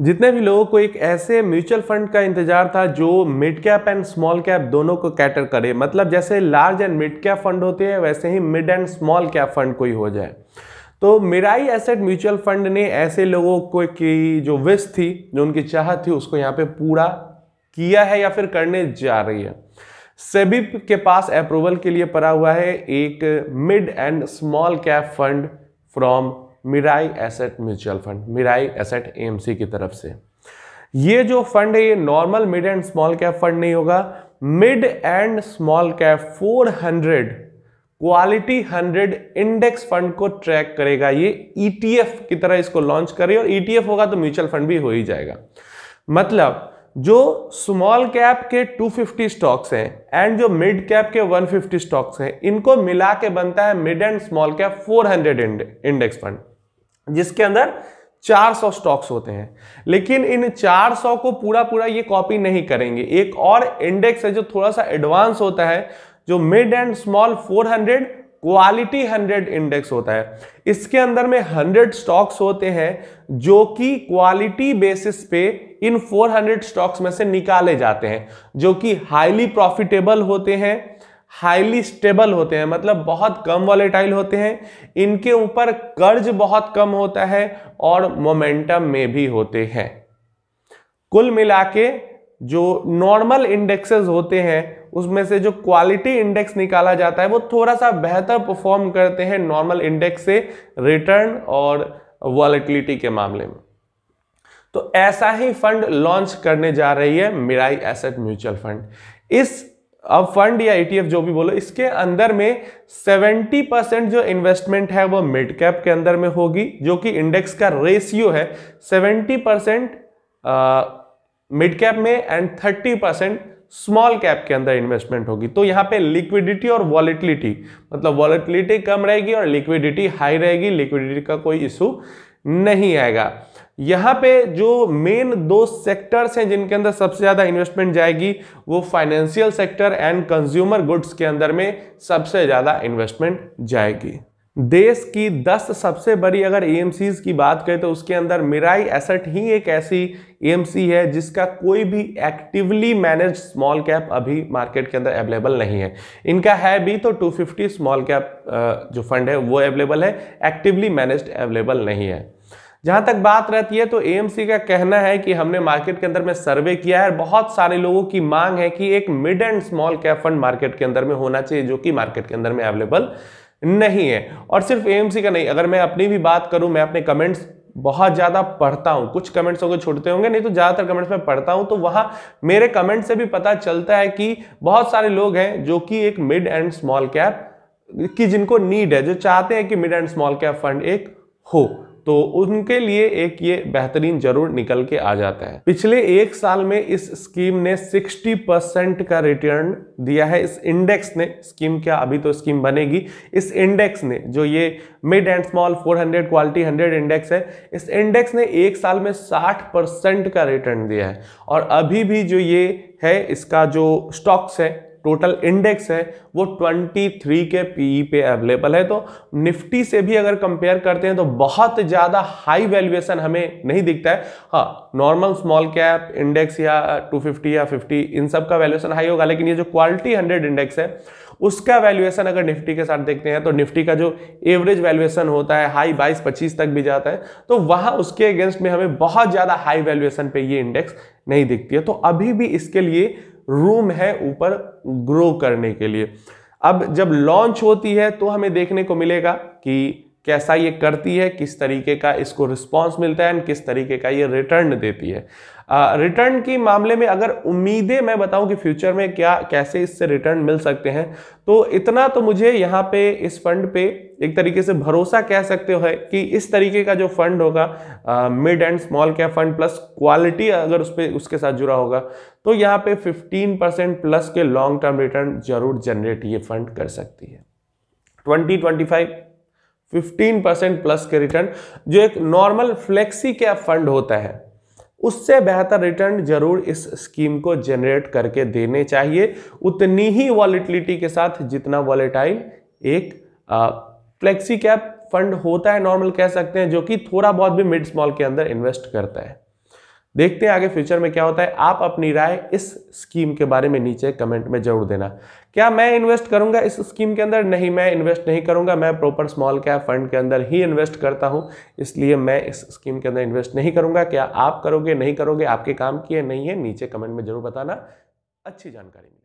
जितने भी लोगों को एक ऐसे म्यूचुअल फंड का इंतजार था जो mid cap and small cap दोनों को कैटर करे मतलब जैसे large and mid cap fund होते हैं वैसे ही mid and small cap fund कोई हो जाए तो मिराई एसेट म्यूचुअल फंड ने ऐसे लोगों को की जो विश थी जो उनकी चाहत थी उसको यहाँ पे पूरा किया है या फिर करने जा रही है सेबी के पास अप्रूवल के लिए पड़ा हुआ है एक mid and small cap fund from Mirae asset mutual fund Mirae asset AMC की तरफ से ये जो फंड है ये normal mid and small cap fund नहीं होगा mid and small cap 400 quality 100 index fund को ट्रैक करेगा ये ईटीएफ e की तरह इसको लॉन्च करे और ईटीएफ e होगा तो म्यूचुअल फंड भी हो ही जाएगा मतलब जो स्मॉल कैप के 250 स्टॉक्स हैं एंड जो मिड कैप के 150 स्टॉक्स हैं इनको मिला के बनता है mid and small cap 400 index fund जिसके अंदर 400 स्टॉक्स होते हैं लेकिन इन 400 को पूरा पूरा ये कॉपी नहीं करेंगे एक और इंडेक्स है जो थोड़ा सा एडवांस होता है जो mid and small 400 quality 100 index होता है इसके अंदर में 100 स्टॉक्स होते हैं जो कि क्वालिटी बेसिस पे इन 400 स्टॉक्स में से निकाले जाते हैं जो कि हाईली प्रॉफिटेबल होते हैं हाईली स्टेबल होते हैं मतलब बहुत कम वॉलेटाइल होते हैं इनके ऊपर कर्ज बहुत कम होता है और मोमेंटम में भी होते हैं कुल मिला के जो नॉर्मल इंडेक्सेस होते हैं उसमें से जो क्वालिटी इंडेक्स निकाला जाता है वो थोड़ा सा बेहतर परफॉर्म करते हैं नॉर्मल इंडेक्स से रिटर्न और वॉलेटिलिटी के मामले में तो ऐसा ही फंड लॉन्च करने जा रही है मिराई एसेट म्यूचुअल फंड इस अब फंड या ईटीएफ e जो भी बोलो इसके अंदर में 70 परसेंट जो इन्वेस्टमेंट है वो मिड कैप के अंदर में होगी जो कि इंडेक्स का रेशियो है 70 परसेंट मिड कैप में एंड 30 परसेंट स्मॉल कैप के अंदर इन्वेस्टमेंट होगी तो यहाँ पे लिक्विडिटी और वॉलिटिलिटी मतलब वॉलिटिलिटी कम रहेगी और लिक्विडिटी हाई रहेगी लिक्विडिटी का कोई इशू नहीं आएगा यहाँ पे जो मेन दो सेक्टर्स हैं जिनके अंदर सबसे ज़्यादा इन्वेस्टमेंट जाएगी वो financial sector and consumer goods के अंदर में सबसे ज़्यादा इन्वेस्टमेंट जाएगी देश की 10 सबसे बड़ी अगर ए की बात करें तो उसके अंदर मिराई एसेट ही एक ऐसी ए है जिसका कोई भी एक्टिवली मैनेज स्मॉल कैप अभी मार्केट के अंदर अवेलेबल नहीं है इनका है भी तो 250 स्मॉल कैप जो फंड है वो अवेलेबल है एक्टिवली मैनेज अवेलेबल नहीं है जहां तक बात रहती है तो ए का कहना है कि हमने मार्केट के अंदर में सर्वे किया है और बहुत सारे लोगों की मांग है कि एक mid and small cap fund market के अंदर में होना चाहिए जो कि मार्केट के अंदर में अवेलेबल नहीं है और सिर्फ एएमसी का नहीं अगर मैं अपनी भी बात करूं मैं अपने कमेंट्स बहुत ज़्यादा पढ़ता हूँ कुछ कमेंट्स होंगे छोड़ते होंगे नहीं तो ज़्यादातर कमेंट्स में पढ़ता हूँ तो वहाँ मेरे कमेंट से भी पता चलता है कि बहुत सारे लोग हैं जो कि एक मिड एंड स्मॉल कैप की जिनको नीड है जो चाहते हैं कि mid and small cap fund एक हो तो उनके लिए एक ये बेहतरीन जरूर निकल के आ जाता है पिछले एक साल में इस स्कीम ने 60 परसेंट का रिटर्न दिया है इस इंडेक्स ने स्कीम क्या अभी तो स्कीम बनेगी इस इंडेक्स ने जो ये mid and small 400 quality 100 index है इस इंडेक्स ने एक साल में 60 परसेंट का रिटर्न दिया है और अभी भी जो ये है इसका जो स्टॉक्स है टोटल इंडेक्स है वो 23 के पीई e पे अवेलेबल है तो निफ्टी से भी अगर कंपेयर करते हैं तो बहुत ज़्यादा हाई वैल्यूएशन हमें नहीं दिखता है हाँ नॉर्मल स्मॉल कैप इंडेक्स या 250 या 50 इन सब का वैल्यूएशन हाई होगा लेकिन ये जो क्वालिटी हंड्रेड इंडेक्स है उसका वैल्यूएशन अगर निफ्टी के साथ देखते हैं तो निफ्टी का जो एवरेज वैल्यूएशन होता है हाई बाईस पच्चीस तक भी जाता है तो वहाँ उसके अगेंस्ट में हमें बहुत ज़्यादा हाई वैल्यूएशन पे ये इंडेक्स नहीं दिखती है तो अभी भी इसके लिए रूम है ऊपर ग्रो करने के लिए अब जब लॉन्च होती है तो हमें देखने को मिलेगा कि कैसा ये करती है किस तरीके का इसको रिस्पॉन्स मिलता है किस तरीके का ये रिटर्न देती है रिटर्न के मामले में अगर उम्मीदें मैं बताऊं कि फ्यूचर में क्या कैसे इससे रिटर्न मिल सकते हैं तो इतना तो मुझे यहाँ पे इस फंड पे एक तरीके से भरोसा कह सकते हो कि इस तरीके का जो फंड होगा mid and small cap fund plus quality अगर उस पर उसके साथ जुड़ा होगा तो यहाँ पे 15 परसेंट प्लस के लॉन्ग टर्म रिटर्न जरूर जनरेट ये फंड कर सकती है 2025 15 परसेंट प्लस के रिटर्न जो एक नॉर्मल फ्लेक्सी कैप फंड होता है उससे बेहतर रिटर्न जरूर इस स्कीम को जनरेट करके देने चाहिए उतनी ही वॉलिटिलिटी के साथ जितना वॉलेटाइल एक आ, फ्लेक्सी कैप फंड होता है नॉर्मल कह सकते हैं जो कि थोड़ा बहुत भी मिड स्मॉल के अंदर इन्वेस्ट करता है देखते हैं आगे फ्यूचर में क्या होता है आप अपनी राय इस स्कीम के बारे में नीचे कमेंट में जरूर देना क्या मैं इन्वेस्ट करूंगा इस स्कीम के अंदर नहीं मैं इन्वेस्ट नहीं करूंगा मैं प्रॉपर स्मॉल कैप फंड के अंदर ही इन्वेस्ट करता हूं इसलिए मैं इस स्कीम के अंदर इन्वेस्ट नहीं करूंगा क्या आप करोगे नहीं करोगे आपके काम की है नहीं है नीचे कमेंट में जरूर बताना अच्छी जानकारी